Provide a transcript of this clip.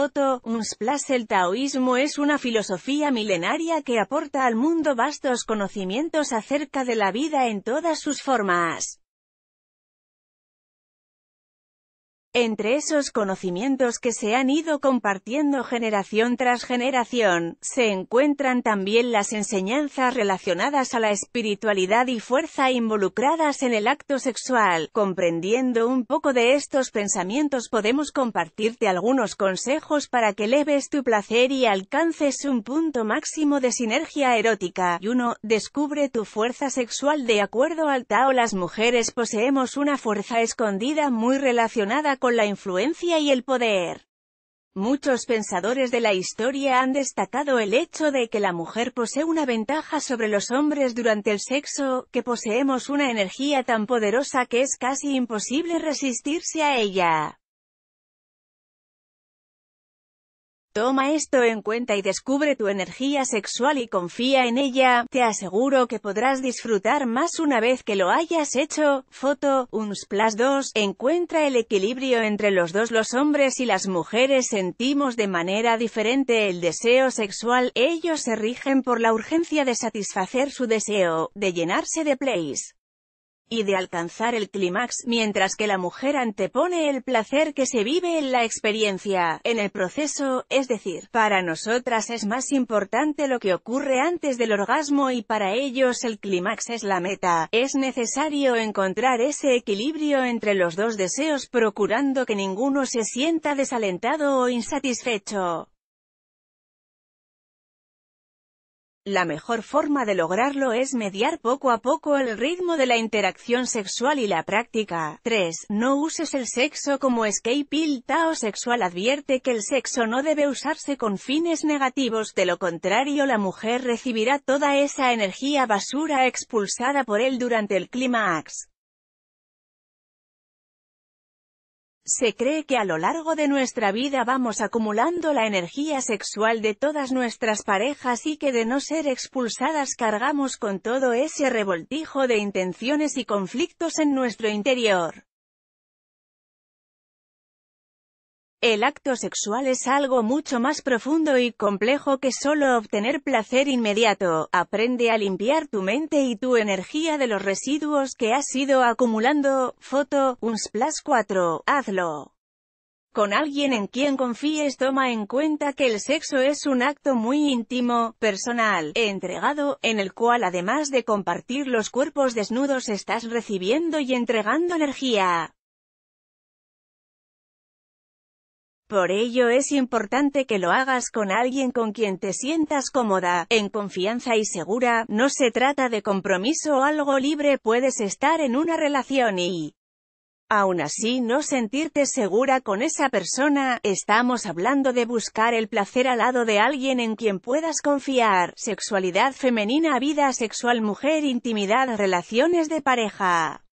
Foto, un splash El taoísmo es una filosofía milenaria que aporta al mundo vastos conocimientos acerca de la vida en todas sus formas. Entre esos conocimientos que se han ido compartiendo generación tras generación, se encuentran también las enseñanzas relacionadas a la espiritualidad y fuerza involucradas en el acto sexual. Comprendiendo un poco de estos pensamientos podemos compartirte algunos consejos para que leves tu placer y alcances un punto máximo de sinergia erótica. uno, Descubre tu fuerza sexual de acuerdo al Tao. Las mujeres poseemos una fuerza escondida muy relacionada con la influencia y el poder. Muchos pensadores de la historia han destacado el hecho de que la mujer posee una ventaja sobre los hombres durante el sexo, que poseemos una energía tan poderosa que es casi imposible resistirse a ella. Toma esto en cuenta y descubre tu energía sexual y confía en ella, te aseguro que podrás disfrutar más una vez que lo hayas hecho. Foto, Plus 2, encuentra el equilibrio entre los dos los hombres y las mujeres sentimos de manera diferente el deseo sexual, ellos se rigen por la urgencia de satisfacer su deseo, de llenarse de Place y de alcanzar el clímax, mientras que la mujer antepone el placer que se vive en la experiencia, en el proceso, es decir, para nosotras es más importante lo que ocurre antes del orgasmo y para ellos el clímax es la meta. Es necesario encontrar ese equilibrio entre los dos deseos procurando que ninguno se sienta desalentado o insatisfecho. La mejor forma de lograrlo es mediar poco a poco el ritmo de la interacción sexual y la práctica. 3. No uses el sexo como escape pill Tao sexual advierte que el sexo no debe usarse con fines negativos, de lo contrario la mujer recibirá toda esa energía basura expulsada por él durante el clímax. Se cree que a lo largo de nuestra vida vamos acumulando la energía sexual de todas nuestras parejas y que de no ser expulsadas cargamos con todo ese revoltijo de intenciones y conflictos en nuestro interior. El acto sexual es algo mucho más profundo y complejo que solo obtener placer inmediato. Aprende a limpiar tu mente y tu energía de los residuos que has ido acumulando. Foto, Unsplash 4. Hazlo. Con alguien en quien confíes toma en cuenta que el sexo es un acto muy íntimo, personal, entregado, en el cual además de compartir los cuerpos desnudos estás recibiendo y entregando energía. Por ello es importante que lo hagas con alguien con quien te sientas cómoda, en confianza y segura, no se trata de compromiso o algo libre puedes estar en una relación y aún así no sentirte segura con esa persona, estamos hablando de buscar el placer al lado de alguien en quien puedas confiar, sexualidad femenina, vida sexual, mujer, intimidad, relaciones de pareja.